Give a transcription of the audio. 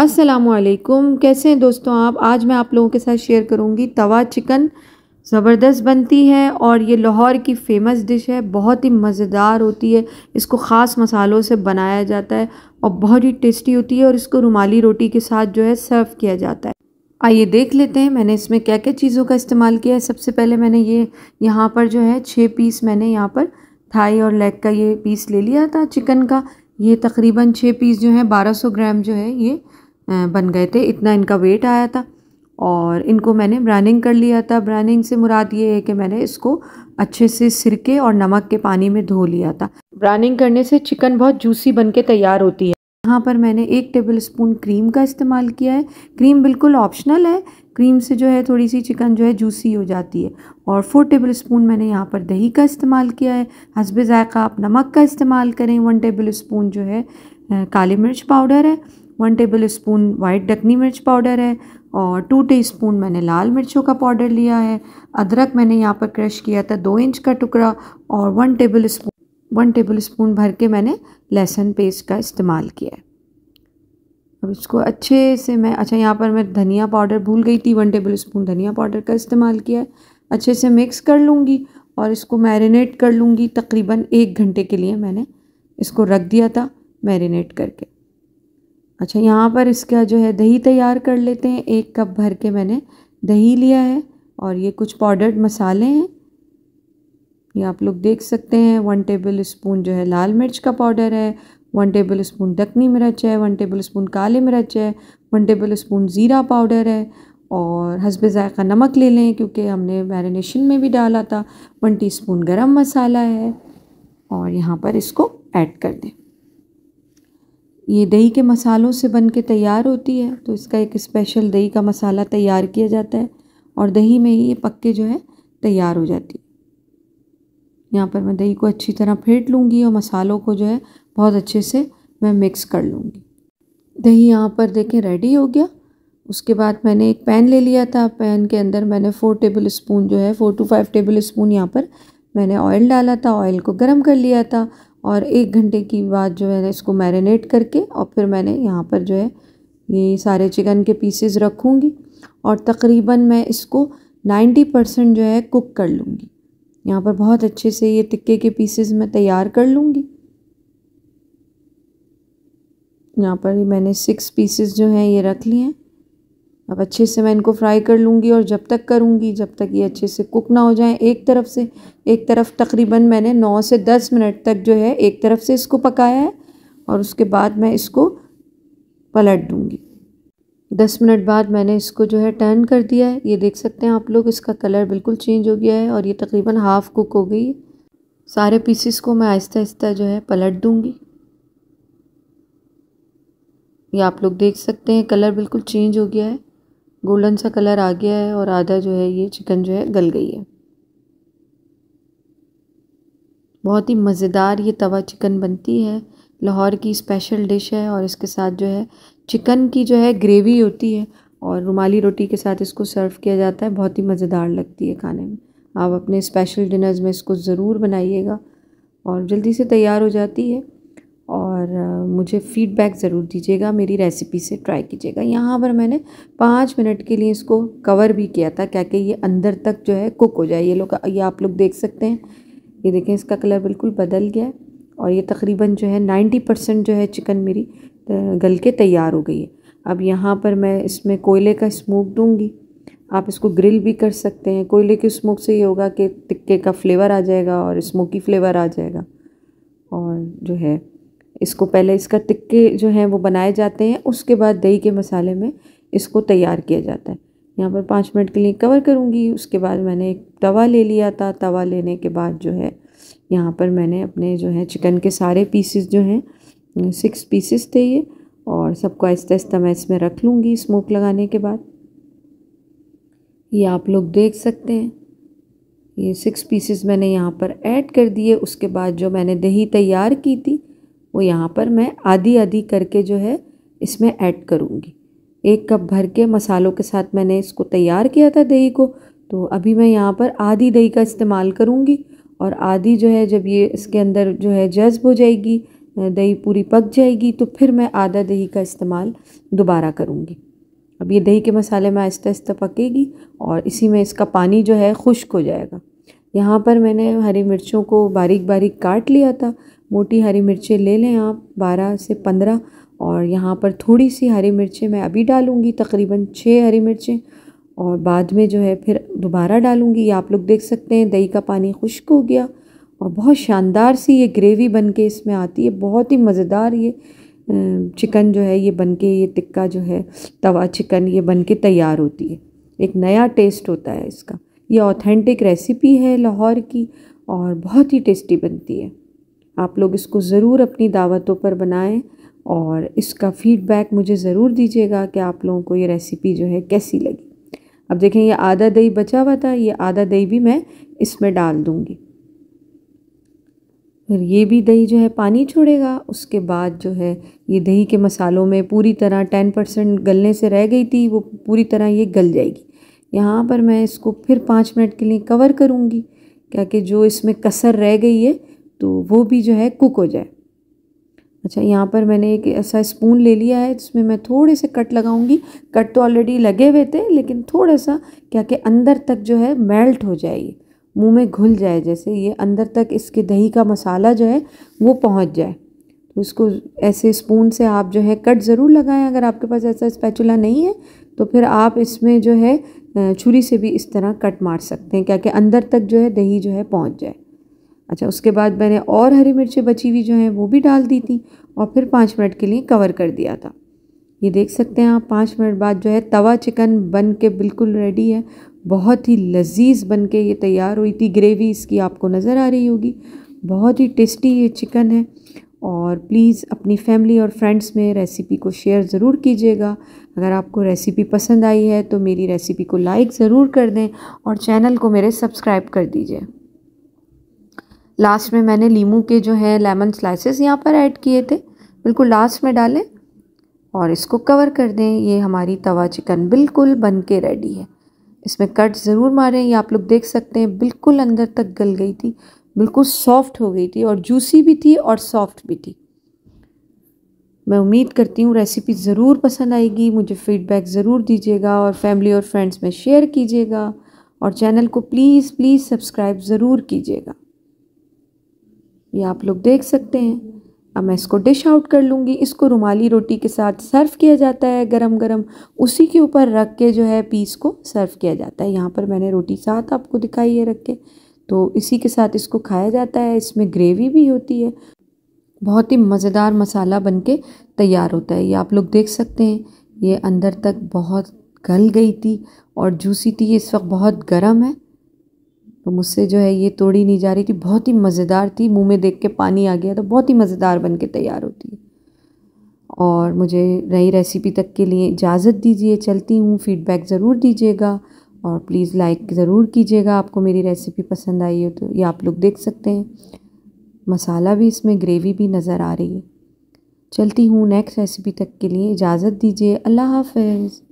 असलकुम कैसे हैं दोस्तों आप आज मैं आप लोगों के साथ शेयर करूंगी तवा चिकन ज़बरदस्त बनती है और ये लाहौर की फ़ेमस डिश है बहुत ही मज़ेदार होती है इसको ख़ास मसालों से बनाया जाता है और बहुत ही टेस्टी होती है और इसको रुमाली रोटी के साथ जो है सर्व किया जाता है आइए देख लेते हैं मैंने इसमें क्या क्या चीज़ों का इस्तेमाल किया है सबसे पहले मैंने ये यहाँ पर जो है छः पीस मैंने यहाँ पर थाई और लेग का ये पीस ले लिया था चिकन का ये तकरीबन छः पीस जो है 1200 ग्राम जो है ये बन गए थे इतना इनका वेट आया था और इनको मैंने ब्राइनिंग कर लिया था ब्राइनिंग से मुराद ये है कि मैंने इसको अच्छे से सिरके और नमक के पानी में धो लिया था ब्राइनिंग करने से चिकन बहुत जूसी बन के तैयार होती है यहाँ पर मैंने एक टेबल स्पून क्रीम का इस्तेमाल किया है क्रीम बिल्कुल ऑप्शनल है क्रीम से जो है थोड़ी सी चिकन जो है जूसी हो जाती है और फोर टेबल स्पून मैंने यहाँ पर दही का इस्तेमाल किया है हसब ऐक़ा आप नमक का इस्तेमाल करें वन टेबल स्पून जो है काली मिर्च पाउडर है वन टेबल स्पून वाइट डकनी मिर्च पाउडर है और टू टीस्पून मैंने लाल मिर्चों का पाउडर लिया है अदरक मैंने यहाँ पर क्रश किया था दो इंच का टुकड़ा और one tablespoon one tablespoon भर के मैंने लहसुन पेस्ट का इस्तेमाल किया है अब इसको अच्छे से मैं अच्छा यहाँ पर मैं धनिया पाउडर भूल गई थी वन टेबल स्पून धनिया पाउडर का इस्तेमाल किया है अच्छे से मिक्स कर लूँगी और इसको मैरिनेट कर लूँगी तकरीबन एक घंटे के लिए मैंने इसको रख दिया था मैरिनेट करके अच्छा यहाँ पर इसका जो है दही तैयार कर लेते हैं एक कप भर के मैंने दही लिया है और ये कुछ पाउडर्ड मसाले हैं ये आप लोग देख सकते हैं वन टेबल स्पून जो है लाल मिर्च का पाउडर है वन टेबल स्पून दखनी मिर्च है वन टेबल स्पून काली मिर्च है वन टेबल स्पून ज़ीरा पाउडर है और हसब ज़ायक़ा नमक ले लें क्योंकि हमने मैरिनेशन में भी डाला था वन टी स्पून गर्म मसाला है और यहाँ पर इसको ऐड कर दें ये दही के मसालों से बन के तैयार होती है तो इसका एक स्पेशल दही का मसाला तैयार किया जाता है और दही में ही ये पक्के जो है तैयार हो जाती है यहाँ पर मैं दही को अच्छी तरह फेंट लूँगी और मसालों को जो है बहुत अच्छे से मैं मिक्स कर लूँगी दही यहाँ पर देखें रेडी हो गया उसके बाद मैंने एक पैन ले लिया था पैन के अंदर मैंने फ़ोर टेबल स्पून जो है four to five tablespoon यहाँ पर मैंने ऑयल डाला था ऑयल को गर्म कर लिया था और एक घंटे की बाद जो है ना इसको मैरिनेट करके और फिर मैंने यहाँ पर जो है ये सारे चिकन के पीसेस रखूँगी और तकरीबन मैं इसको 90 परसेंट जो है कुक कर लूँगी यहाँ पर बहुत अच्छे से ये टिक्के के पीसेस मैं तैयार कर लूँगी यहाँ पर मैंने सिक्स पीसेस जो हैं ये रख लिए हैं अब अच्छे से मैं इनको फ्राई कर लूँगी और जब तक करूँगी जब तक ये अच्छे से कुक ना हो जाए एक तरफ से एक तरफ तकरीबन मैंने नौ से दस मिनट तक जो है एक तरफ से इसको पकाया है और उसके बाद मैं इसको पलट दूँगी दस मिनट बाद मैंने इसको जो है टर्न कर दिया है ये देख सकते हैं आप लोग इसका कलर बिल्कुल चेंज हो गया है और ये तकरीबन हाफ़ कुक हो गई सारे पीसीस को मैं आहिस्ता आहिस्ता जो है पलट दूँगी ये आप लोग देख सकते हैं कलर बिल्कुल चेंज हो गया है गोल्डन सा कलर आ गया है और आधा जो है ये चिकन जो है गल गई है बहुत ही मज़ेदार ये तवा चिकन बनती है लाहौर की स्पेशल डिश है और इसके साथ जो है चिकन की जो है ग्रेवी होती है और रुमाली रोटी के साथ इसको सर्व किया जाता है बहुत ही मज़ेदार लगती है खाने में आप अपने स्पेशल डिनर्स में इसको ज़रूर बनाइएगा और जल्दी से तैयार हो जाती है और मुझे फ़ीडबैक ज़रूर दीजिएगा मेरी रेसिपी से ट्राई कीजिएगा यहाँ पर मैंने पाँच मिनट के लिए इसको कवर भी किया था क्या कि ये अंदर तक जो है कुक हो जाए ये लोग ये आप लोग देख सकते हैं ये देखें इसका कलर बिल्कुल बदल गया है और ये तकरीबन जो है नाइन्टी परसेंट जो है चिकन मेरी गल के तैयार हो गई है अब यहाँ पर मैं इसमें कोयले का स्मोक दूँगी आप इसको ग्रिल भी कर सकते हैं कोयले के स्मोक से ये होगा कि टिक्के का फ्लेवर आ जाएगा और स्मोकी फ्लेवर आ जाएगा और जो है इसको पहले इसका टिक्के जो हैं वो बनाए जाते हैं उसके बाद दही के मसाले में इसको तैयार किया जाता है यहाँ पर पाँच मिनट के लिए कवर करूँगी उसके बाद मैंने एक तवा ले लिया था तवा लेने के बाद जो है यहाँ पर मैंने अपने जो है चिकन के सारे पीसेस जो हैं सिक्स पीसेस थे ये और सबको आहिस्ता आहिस्ता मैं इसमें रख लूँगी स्मोक लगाने के बाद ये आप लोग देख सकते हैं ये सिक्स पीसेस मैंने यहाँ पर ऐड कर दिए उसके बाद जो मैंने दही तैयार की थी वो यहाँ पर मैं आधी आधी करके जो है इसमें ऐड करूँगी एक कप भर के मसालों के साथ मैंने इसको तैयार किया था दही को तो अभी मैं यहाँ पर आधी दही का इस्तेमाल करूँगी और आधी जो है जब ये इसके अंदर जो है जज्ब हो जाएगी दही पूरी पक जाएगी तो फिर मैं आधा दही का इस्तेमाल दोबारा करूँगी अब ये दही के मसाले में आहिस्ता आहिस्ता पकेगी और इसी में इसका पानी जो है खुश्क हो जाएगा यहाँ पर मैंने हरी मिर्चों को बारीक बारीक काट लिया था मोटी हरी मिर्चें ले लें आप बारह से पंद्रह और यहाँ पर थोड़ी सी हरी मिर्चें मैं अभी डालूँगी तकरीबन छः हरी मिर्चें और बाद में जो है फिर दोबारा डालूँगी आप लोग देख सकते हैं दही का पानी खुश्क हो गया और बहुत शानदार सी ये ग्रेवी बन के इसमें आती है बहुत ही मज़ेदार ये चिकन जो है ये बन के ये टिक्का जो है तवा चिकन ये बन के तैयार होती है एक नया टेस्ट होता है इसका ये ऑथेंटिक रेसिपी है लाहौर की और बहुत ही टेस्टी बनती है आप लोग इसको ज़रूर अपनी दावतों पर बनाएं और इसका फीडबैक मुझे ज़रूर दीजिएगा कि आप लोगों को ये रेसिपी जो है कैसी लगी अब देखें ये आधा दही बचा हुआ था ये आधा दही भी मैं इसमें डाल दूँगी फिर ये भी दही जो है पानी छोड़ेगा उसके बाद जो है ये दही के मसालों में पूरी तरह टेन परसेंट गलने से रह गई थी वो पूरी तरह ये गल जाएगी यहाँ पर मैं इसको फिर पाँच मिनट के लिए कवर करूँगी क्या कि जो इसमें कसर रह गई है तो वो भी जो है कुक हो जाए अच्छा यहाँ पर मैंने एक ऐसा स्पून ले लिया है जिसमें मैं थोड़े से कट लगाऊंगी कट तो ऑलरेडी लगे हुए थे लेकिन थोड़ा सा क्या कि अंदर तक जो है मेल्ट हो जाए मुंह में घुल जाए जैसे ये अंदर तक इसके दही का मसाला जो है वो पहुँच जाए तो इसको ऐसे स्पून से आप जो है कट ज़रूर लगाएं अगर आपके पास ऐसा स्पैचुला नहीं है तो फिर आप इसमें जो है छुरी से भी इस तरह कट मार सकते हैं क्या कि अंदर तक जो है दही जो है पहुँच जाए अच्छा उसके बाद मैंने और हरी मिर्चें बची हुई जो हैं वो भी डाल दी थी और फिर पाँच मिनट के लिए कवर कर दिया था ये देख सकते हैं आप पाँच मिनट बाद जो है तवा चिकन बन के बिल्कुल रेडी है बहुत ही लजीज बन के ये तैयार हुई थी ग्रेवी इसकी आपको नज़र आ रही होगी बहुत ही टेस्टी ये चिकन है और प्लीज़ अपनी फैमिली और फ्रेंड्स में रेसिपी को शेयर ज़रूर कीजिएगा अगर आपको रेसिपी पसंद आई है तो मेरी रेसिपी को लाइक ज़रूर कर दें और चैनल को मेरे सब्सक्राइब कर दीजिए लास्ट में मैंने लीमू के जो है लेमन स्लाइसेस यहाँ पर ऐड किए थे बिल्कुल लास्ट में डालें और इसको कवर कर दें ये हमारी तवा चिकन बिल्कुल बन के रेडी है इसमें कट ज़रूर मारें ये आप लोग देख सकते हैं बिल्कुल अंदर तक गल गई थी बिल्कुल सॉफ्ट हो गई थी और जूसी भी थी और सॉफ्ट भी थी मैं उम्मीद करती हूँ रेसिपी ज़रूर पसंद आएगी मुझे फ़ीडबैक ज़रूर दीजिएगा और फैमिली और फ्रेंड्स में शेयर कीजिएगा और चैनल को प्लीज़ प्लीज़ सब्सक्राइब ज़रूर कीजिएगा ये आप लोग देख सकते हैं अब मैं इसको डिश आउट कर लूँगी इसको रुमाली रोटी के साथ सर्व किया जाता है गरम गरम उसी के ऊपर रख के जो है पीस को सर्व किया जाता है यहाँ पर मैंने रोटी साथ आपको दिखाई है रख के तो इसी के साथ इसको खाया जाता है इसमें ग्रेवी भी होती है बहुत ही मज़ेदार मसाला बन के तैयार होता है ये आप लोग देख सकते हैं ये अंदर तक बहुत गल गई थी और जूसी थी इस वक्त बहुत गर्म है तो मुझसे जो है ये तोड़ी नहीं जा रही थी बहुत ही मज़ेदार थी मुंह में देख के पानी आ गया तो बहुत ही मज़ेदार बन के तैयार होती है और मुझे नई रेसिपी तक के लिए इजाज़त दीजिए चलती हूँ फीडबैक ज़रूर दीजिएगा और प्लीज़ लाइक ज़रूर कीजिएगा आपको मेरी रेसिपी पसंद आई हो तो ये आप लोग देख सकते हैं मसाला भी इसमें ग्रेवी भी नज़र आ रही है चलती हूँ नेक्स्ट रेसिपी तक के लिए इजाज़त दीजिए अल्लाह हाफिज़